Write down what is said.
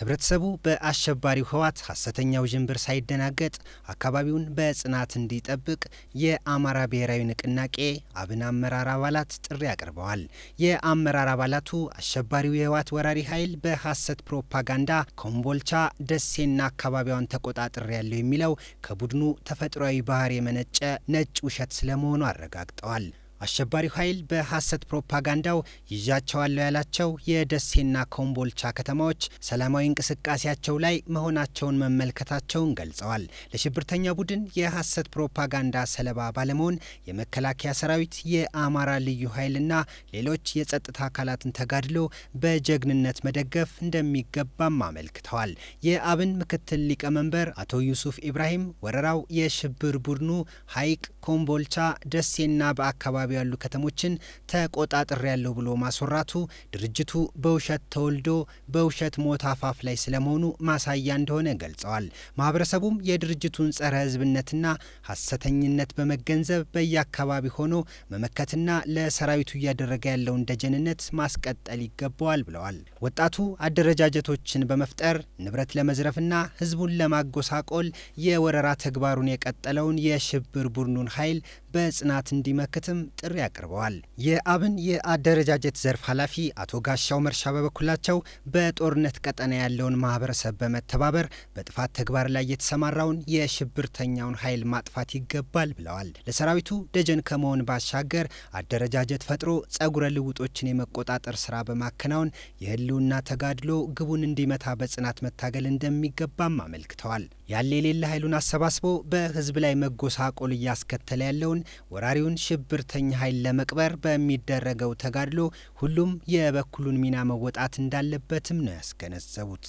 ህብረተሰቡ በአሸባሪው ህወሓት ሀሰተኛው ዥንብር ሳይደናገጥ አካባቢውን በጽናት እንዲጠብቅ የአማራ ብሔራዊ ንቅናቄ አብን አመራር አባላት ጥሪ አቅርበዋል። የአመራር አባላቱ አሸባሪው የህወሓት ወራሪ ኃይል በሀሰት ፕሮፓጋንዳ ኮምቦልቻ፣ ደሴና አካባቢዋን ተቆጣጥር ያለው የሚለው ከቡድኑ ተፈጥሯዊ ባህር የመነጨ ነጭ ውሸት ስለመሆኑ አረጋግጠዋል። አሸባሪው ኃይል በሐሰት ፕሮፓጋንዳው ይዣቸዋለሁ ያላቸው የደሴና ኮምቦልቻ ከተማዎች ሰላማዊ እንቅስቃሴያቸው ላይ መሆናቸውን መመልከታቸውን ገልጸዋል። ለሽብርተኛ ቡድን የሐሰት ፕሮፓጋንዳ ሰለባ ባለመሆን የመከላከያ ሰራዊት፣ የአማራ ልዩ ኃይልና ሌሎች የጸጥታ አካላትን ተጋድሎ በጀግንነት መደገፍ እንደሚገባም አመልክተዋል። የአብን ምክትል ሊቀመንበር አቶ ዩሱፍ ኢብራሂም ወረራው የሽብር ቡድኑ ሀይቅ፣ ኮምቦልቻ፣ ደሴና በአካባቢ በአካባቢው ያሉ ከተሞችን ተቆጣጥሬ ያለው ብሎ ማስወራቱ ድርጅቱ በውሸት ተወልዶ በውሸት ሞት አፋፍ ላይ ስለመሆኑ ማሳያ እንደሆነ ገልጸዋል። ማህበረሰቡም የድርጅቱን ጸረ ህዝብነትና ሀሰተኝነት በመገንዘብ በየአካባቢ ሆኖ መመከትና ለሰራዊቱ እያደረገ ያለውን ደጀንነት ማስቀጠል ይገባዋል ብለዋል። ወጣቱ አደረጃጀቶችን በመፍጠር ንብረት ለመዝረፍና ህዝቡን ለማጎሳቆል የወረራ ተግባሩን የቀጠለውን የሽብር ቡድኑን ኃይል በጽናት እንዲመክትም ጥሪ አቅርበዋል። የአብን የአደረጃጀት ዘርፍ ኃላፊ አቶ ጋሻው መርሻ በበኩላቸው በጦርነት ቀጠና ያለውን ማህበረሰብ በመተባበር በጥፋት ተግባር ላይ የተሰማራውን የሽብርተኛውን ኃይል ማጥፋት ይገባል ብለዋል። ለሰራዊቱ ደጀን ከመሆን ባሻገር አደረጃጀት ፈጥሮ ጸጉረ ልውጦችን የመቆጣጠር ስራ በማከናወን የህልውና ተጋድሎ ግቡን እንዲመታ በጽናት መታገል እንደሚገባም አመልክተዋል። ያለ የሌለ ኃይሉን አሰባስቦ በህዝብ ላይ መጎሳቆል እያስከተለ ያለውን ወራሪውን ሽብርተኛ ጽንፈኛ ኃይል ለመቅበር በሚደረገው ተጋድሎ ሁሉም የበኩሉን ሚና መወጣት እንዳለበትም ነው ያስገነዘቡት።